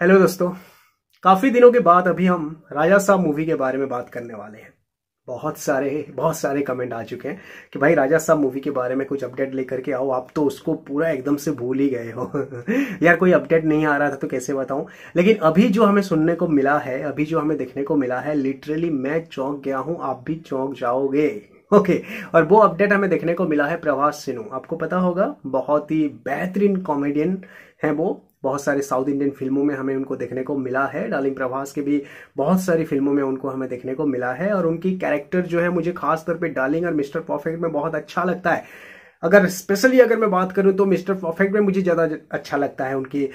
Hello दोस्तों काफ़ी दिनों के बाद अभी हम राजा साहब मूवी के बारे में बात करने वाले हैं बहुत सारे बहुत सारे कमेंट आ चुके हैं कि भाई राजा साहब मूवी के बारे में कुछ अपडेट लेकर के आओ आप तो उसको पूरा एकदम से भूल ही गए हो यार कोई अपडेट नहीं आ रहा था तो कैसे बताऊं लेकिन अभी जो हमें सुनने को मिला है अभी जो हमें देखने को मिला है लिटरली मैं चौंक गया हूं आप भी चौंक जाओगे ओके okay. और वो अपडेट हमें देखने को मिला है प्रभास सिन्हू आपको पता होगा बहुत ही बेहतरीन कॉमेडियन हैं वो बहुत सारे साउथ इंडियन फिल्मों में हमें उनको देखने को मिला है डार्लिंग प्रभास के भी बहुत सारी फिल्मों में उनको हमें देखने को मिला है और उनकी कैरेक्टर जो है मुझे खासतौर पे डार्लिंग और मिस्टर परफेक्ट में बहुत अच्छा लगता है अगर स्पेशली अगर मैं बात करूँ तो मिस्टर परफेक्ट में मुझे ज़्यादा अच्छा लगता है उनकी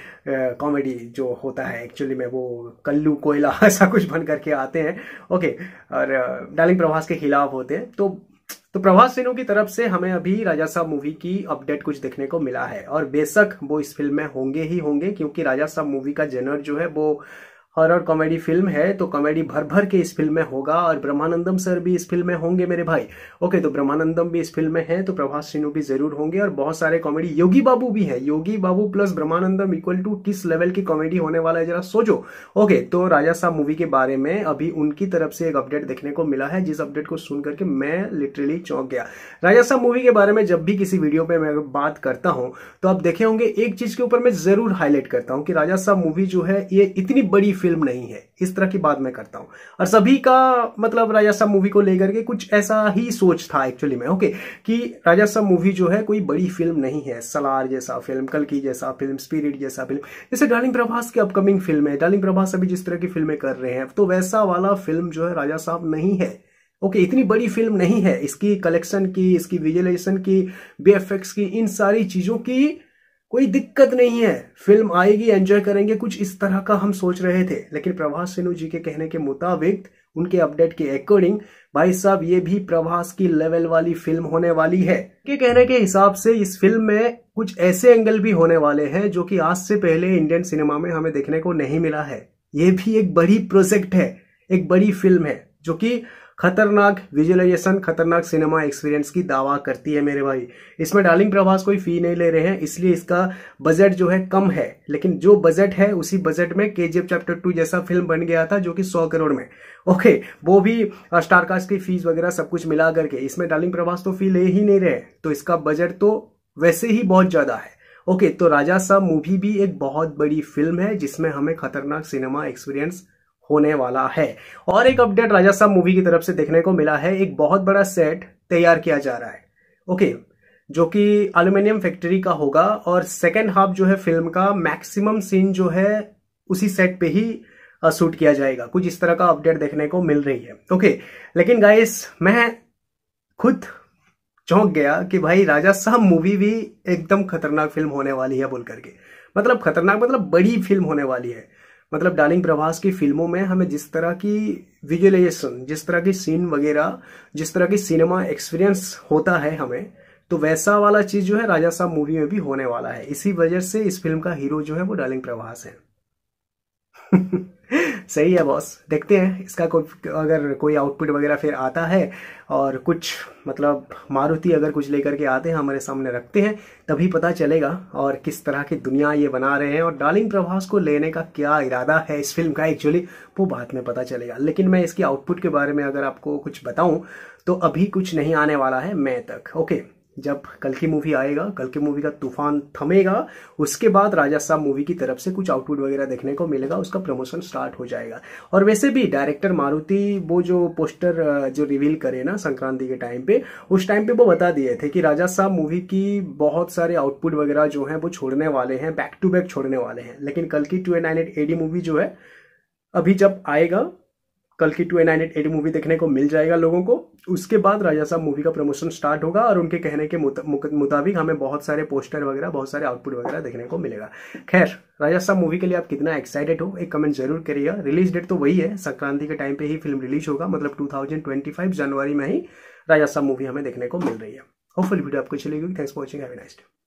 कॉमेडी जो होता है एक्चुअली में वो कल्लू कोयला ऐसा कुछ बन करके आते हैं ओके और डार्लिंग प्रभास के खिलाफ होते हैं तो तो प्रभास सिन्हू की तरफ से हमें अभी राजा साहब मूवी की अपडेट कुछ देखने को मिला है और बेशक वो इस फिल्म में होंगे ही होंगे क्योंकि राजा साहब मूवी का जेनर जो है वो हॉरर कॉमेडी फिल्म है तो कॉमेडी भर भर के इस फिल्म में होगा और ब्रह्मानंदम सर भी इस फिल्म में होंगे मेरे भाई ओके तो ब्रह्मानंदम भी इस फिल्म में है तो प्रभास सिन्हू भी जरूर होंगे और बहुत सारे कॉमेडी योगी बाबू भी है Yogi Babu plus Brahmanandam equal to किस लेवल की कॉमेडी होने वाला है जरा सोचो ओके तो राजा साहब मूवी के बारे में अभी उनकी तरफ से एक अपडेट देखने को मिला है जिस अपडेट को सुन करके मैं लिटरली चौंक गया राजा साहब मूवी के बारे में जब भी किसी वीडियो पर मैं बात करता हूँ तो आप देखे होंगे एक चीज के ऊपर मैं जरूर हाईलाइट करता हूँ कि राजा साहब मूवी जो है ये इतनी बड़ी फिल्म नहीं है इस तरह की बात मैं करता हूं और सभी का मतलब राजस्व मूवी को लेकर के कुछ ऐसा ही सोच था एक्चुअली में ओके कि राजस्व मूवी जो है कोई बड़ी फिल्म नहीं है सलार जैसा फिल्म कलकी जैसा फिल्म स्पिरिट जैसा फिल्म जैसे डार्लिंग प्रभास की अपकमिंग फिल्म है डार्लिंग प्रभास अभी जिस तरह की फिल्में कर रहे हैं तो वैसा वाला फिल्म जो है राजा साहब नहीं है ओके okay, इतनी बड़ी फिल्म नहीं है इसकी कलेक्शन की इसकी विजुअलाइजेशन की बी की इन सारी चीज़ों की कोई दिक्कत नहीं है फिल्म आएगी एंजॉय करेंगे कुछ इस तरह का हम सोच रहे थे लेकिन प्रभास सिन्हू जी के कहने के मुताबिक उनके अपडेट के अकॉर्डिंग भाई साहब ये भी प्रभास की लेवल वाली फिल्म होने वाली है के कहने के हिसाब से इस फिल्म में कुछ ऐसे एंगल भी होने वाले हैं जो कि आज से पहले इंडियन सिनेमा में हमें देखने को नहीं मिला है ये भी एक बड़ी प्रोजेक्ट है एक बड़ी फिल्म है जो की खतरनाक विजुअलाइजेशन खतरनाक सिनेमा एक्सपीरियंस की दावा करती है मेरे भाई इसमें डार्लिंग प्रभास कोई फी नहीं ले रहे हैं इसलिए इसका बजट जो है कम है लेकिन जो बजट है उसी बजट में के चैप्टर टू जैसा फिल्म बन गया था जो कि सौ करोड़ में ओके वो भी स्टारकास्ट की फीस वगैरह सब कुछ मिला करके इसमें डार्लिंग प्रभास तो फी ले ही नहीं रहे तो इसका बजट तो वैसे ही बहुत ज़्यादा है ओके तो राजा साहब मूवी भी एक बहुत बड़ी फिल्म है जिसमें हमें खतरनाक सिनेमा एक्सपीरियंस होने वाला है और एक अपडेट राजा साहब मूवी की तरफ से देखने को मिला है एक बहुत बड़ा सेट तैयार किया जा रहा है ओके जो कि एल्यूमिनियम फैक्ट्री का होगा और सेकेंड हाफ जो है फिल्म का मैक्सिमम सीन जो है उसी सेट पे ही शूट किया जाएगा कुछ इस तरह का अपडेट देखने को मिल रही है ओके लेकिन गाइस मैं खुद चौंक गया कि भाई राजा साहब मूवी भी एकदम खतरनाक फिल्म होने वाली है बोल करके मतलब खतरनाक मतलब बड़ी फिल्म होने वाली है मतलब डार्लिंग प्रभास की फिल्मों में हमें जिस तरह की विजुअलाइजेशन जिस तरह की सीन वगैरह जिस तरह की सिनेमा एक्सपीरियंस होता है हमें तो वैसा वाला चीज़ जो है राजा साहब मूवी में भी होने वाला है इसी वजह से इस फिल्म का हीरो जो है वो डार्लिंग प्रभास है सही है बॉस देखते हैं इसका कोई अगर कोई आउटपुट वगैरह फिर आता है और कुछ मतलब मारुति अगर कुछ लेकर के आते हैं हमारे सामने रखते हैं तभी पता चलेगा और किस तरह की दुनिया ये बना रहे हैं और डार्लिंग प्रभास को लेने का क्या इरादा है इस फिल्म का एक्चुअली वो बाद में पता चलेगा लेकिन मैं इसकी आउटपुट के बारे में अगर आपको कुछ बताऊं तो अभी कुछ नहीं आने वाला है मैं तक ओके जब कल की मूवी आएगा कल की मूवी का तूफान थमेगा उसके बाद राजा साहब मूवी की तरफ से कुछ आउटपुट वगैरह देखने को मिलेगा उसका प्रमोशन स्टार्ट हो जाएगा और वैसे भी डायरेक्टर मारुति वो जो पोस्टर जो रिवील करे ना संक्रांति के टाइम पे उस टाइम पे वो बता दिए थे कि राजा साहब मूवी की बहुत सारे आउटपुट वगैरह जो है वो छोड़ने वाले हैं बैक टू बैक छोड़ने वाले हैं लेकिन कल की टू नाइन एडी मूवी जो है अभी जब आएगा कल की two nine eight eight movie देखने को मिल जाएगा लोगों को उसके बाद राजा साहब मूवी का प्रमोशन स्टार्ट होगा और उनके कहने के मुताबिक हमें बहुत सारे पोस्टर वगैरह बहुत सारे आउटपुट वगैरह देखने को मिलेगा खैर राजा साहब मूवी के लिए आप कितना एक्साइटेड हो एक कमेंट जरूर करिएगा रिलीज डेट तो वही है संक्रांति के टाइम पे ही फिल्म रिलीज होगा मतलब टू जनवरी में ही राजा साहब मूवी हमें देखने को मिल रही है होपफुल वीडियो आपको चलेगी थैंक्स फॉर वॉचिंग हैव